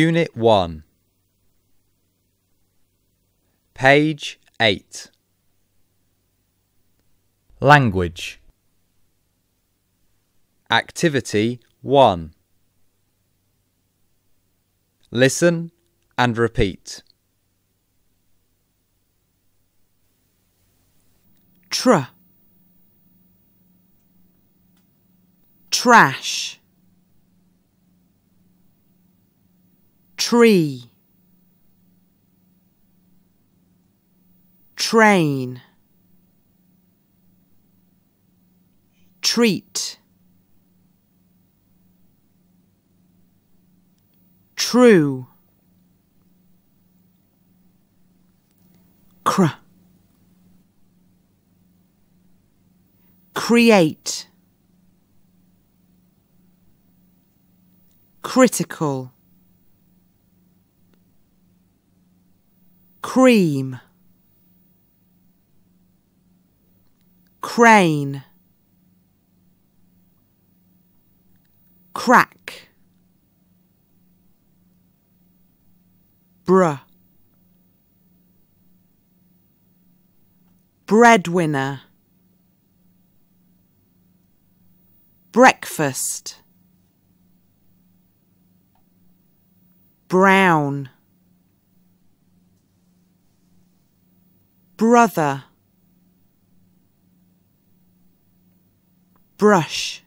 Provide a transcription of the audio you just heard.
Unit 1 Page 8 Language Activity 1 Listen and repeat. Tr Trash tree train treat true cr create critical cream crane crack bruh breadwinner breakfast brown brother brush